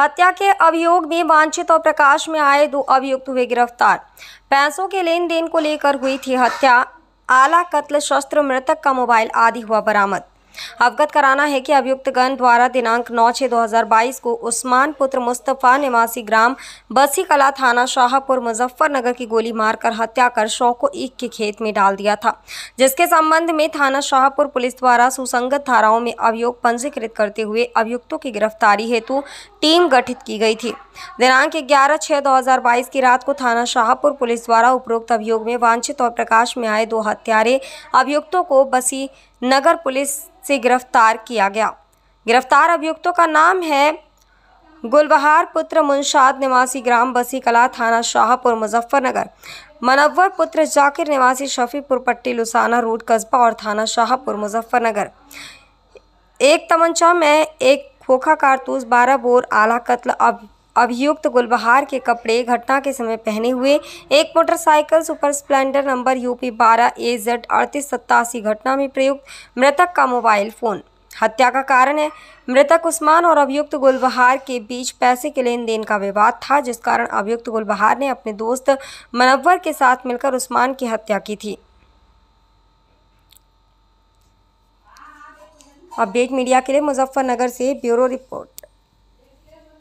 हत्या के अभियोग में वांछित और प्रकाश में आए दो अभियुक्त हुए गिरफ्तार पैसों के लेन देन को लेकर हुई थी हत्या आला कत्ल शस्त्र मृतक का मोबाइल आदि हुआ बरामद अवगत कराना है कि अभियुक्तगण द्वारा दिनांक 9 छः 2022 को उस्मान पुत्र मुस्तफ़ा निवासी ग्राम बसी कला थाना शाहपुर मुजफ्फरनगर की गोली मारकर हत्या कर शव को ईख के खेत में डाल दिया था जिसके संबंध में थाना शाहपुर पुलिस द्वारा सुसंगत धाराओं में अभियोग पंजीकृत करते हुए अभियुक्तों की गिरफ्तारी हेतु टीम गठित की गई थी दिनांक ग्यारह छः दो की रात को थाना शाहपुर पुलिस द्वारा उपरोक्त अभियोग में वांछित और प्रकाश में आए दो हत्यारे अभियुक्तों को बसी नगर पुलिस से गिरफ्तार किया गया गिरफ्तार अभियुक्तों का नाम है गुलबहार पुत्र मुंशाद निवासी ग्राम बसी कला थाना शाहपुर मुजफ्फरनगर मनवर पुत्र जाकिर निवासी शफीपुर पट्टी लुसाना रोड कस्बा और थाना शाहपुर मुजफ्फरनगर एक तमंचा में एक खोखा कारतूस बारह बोर आला कत्ल अब अभियुक्त गुलबहार के कपड़े घटना के समय पहने हुए एक motorcycle super Splendor number UP बारह ए जेड अड़तीस सत्तासी घटना में प्रयुक्त मृतक का मोबाइल फ़ोन हत्या का कारण है मृतक उस्मान और अभियुक्त गुलबहार के बीच पैसे के लेन देन का विवाद था जिस कारण अभियुक्त गुलबहार ने अपने दोस्त मनव्वर के साथ मिलकर उस्मान की हत्या की थी अपडेट मीडिया के लिए मुजफ्फरनगर से ब्यूरो रिपोर्ट